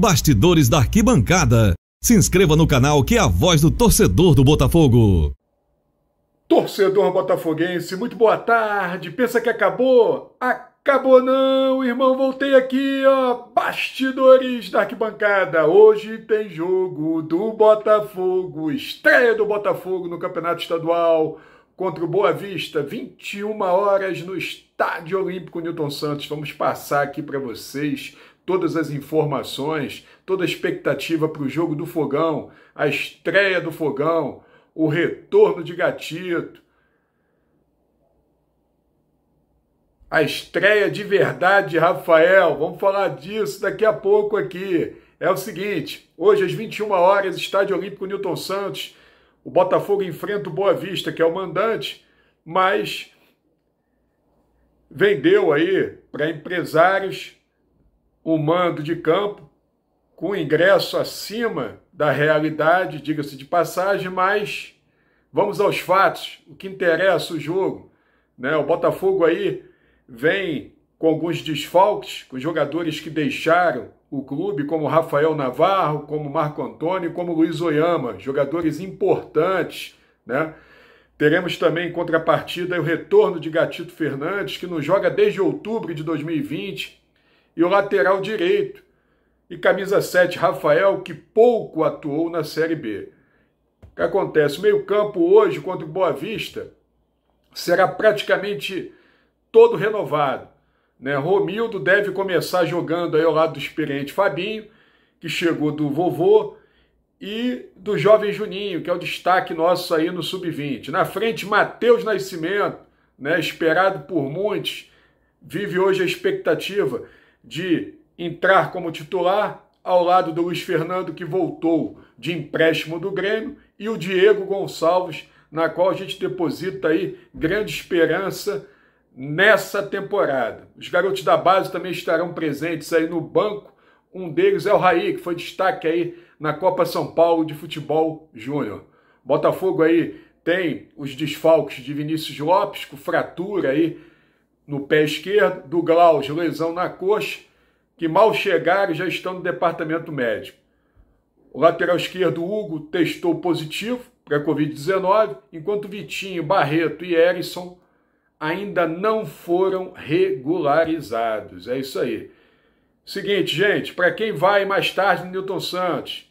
Bastidores da Arquibancada. Se inscreva no canal que é a voz do torcedor do Botafogo. Torcedor botafoguense, muito boa tarde. Pensa que acabou? Acabou não, irmão. Voltei aqui, ó. Bastidores da arquibancada. Hoje tem jogo do Botafogo. Estreia do Botafogo no Campeonato Estadual contra o Boa Vista, 21 horas no Estádio Olímpico Newton Santos. Vamos passar aqui para vocês todas as informações, toda a expectativa para o jogo do Fogão, a estreia do Fogão, o retorno de Gatito, a estreia de verdade de Rafael. Vamos falar disso daqui a pouco aqui. É o seguinte, hoje às 21 horas, Estádio Olímpico Newton Santos, o Botafogo enfrenta o Boa Vista, que é o mandante, mas vendeu aí para empresários o mando de campo com ingresso acima da realidade, diga-se de passagem, mas vamos aos fatos, o que interessa o jogo. Né? O Botafogo aí vem com alguns desfalques, com jogadores que deixaram o clube, como Rafael Navarro, como Marco Antônio, como Luiz Oyama, jogadores importantes. Né? Teremos também em contrapartida o retorno de Gatito Fernandes, que não joga desde outubro de 2020, e o lateral direito. E camisa 7, Rafael, que pouco atuou na Série B. O que acontece? O meio-campo hoje contra o Boa Vista será praticamente todo renovado. Né? Romildo deve começar jogando aí ao lado do experiente Fabinho, que chegou do vovô, e do jovem Juninho, que é o destaque nosso aí no sub-20. Na frente, Matheus Nascimento, né, esperado por muitos, vive hoje a expectativa de entrar como titular ao lado do Luiz Fernando, que voltou de empréstimo do Grêmio, e o Diego Gonçalves, na qual a gente deposita aí grande esperança nessa temporada. Os garotos da base também estarão presentes aí no banco. Um deles é o Raí, que foi destaque aí na Copa São Paulo de Futebol Júnior. Botafogo aí tem os desfalques de Vinícius Lopes, com fratura aí no pé esquerdo, do Glaucio, lesão na coxa, que mal chegaram já estão no departamento médico. O lateral esquerdo, Hugo, testou positivo para Covid-19, enquanto Vitinho, Barreto e Erickson ainda não foram regularizados. É isso aí. Seguinte, gente, para quem vai mais tarde no Newton Santos,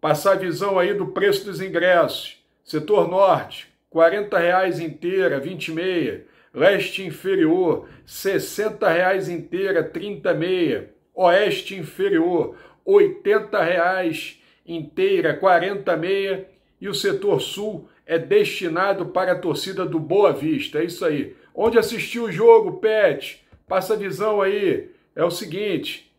passar a visão aí do preço dos ingressos. Setor Norte, R$ 40,00 inteira, R$ e meia leste inferior, 60 reais inteira, 30 meia, oeste inferior, 80 reais inteira, 40 meia, e o setor sul é destinado para a torcida do Boa Vista, é isso aí. Onde assistiu o jogo, Pet? Passa a visão aí. É o seguinte,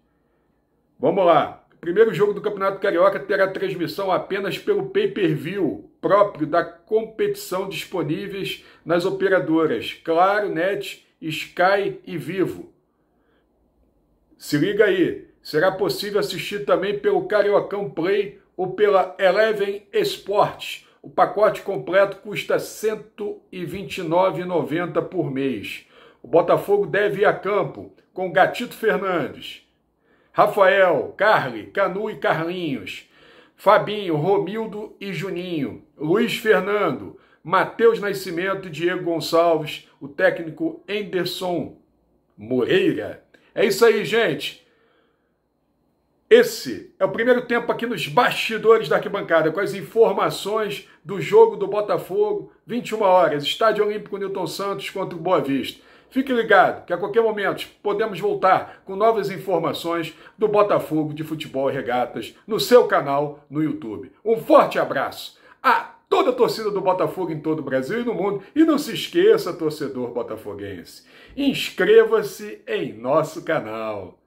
vamos lá. Primeiro jogo do Campeonato Carioca terá transmissão apenas pelo pay-per-view próprio da competição disponíveis nas operadoras Claro, Net, Sky e Vivo. Se liga aí, será possível assistir também pelo Cariocão Play ou pela Eleven Sports. O pacote completo custa R$ 129,90 por mês. O Botafogo deve ir a campo com Gatito Fernandes, Rafael, Carly, Canu e Carlinhos, Fabinho, Romildo e Juninho, Luiz Fernando, Matheus Nascimento e Diego Gonçalves, o técnico Enderson Moreira. É isso aí, gente. Esse é o primeiro tempo aqui nos bastidores da arquibancada, com as informações do jogo do Botafogo, 21 horas, Estádio Olímpico Newton Santos contra o Boa Vista. Fique ligado que a qualquer momento podemos voltar com novas informações do Botafogo de Futebol e Regatas no seu canal no YouTube. Um forte abraço a toda a torcida do Botafogo em todo o Brasil e no mundo. E não se esqueça, torcedor botafoguense, inscreva-se em nosso canal.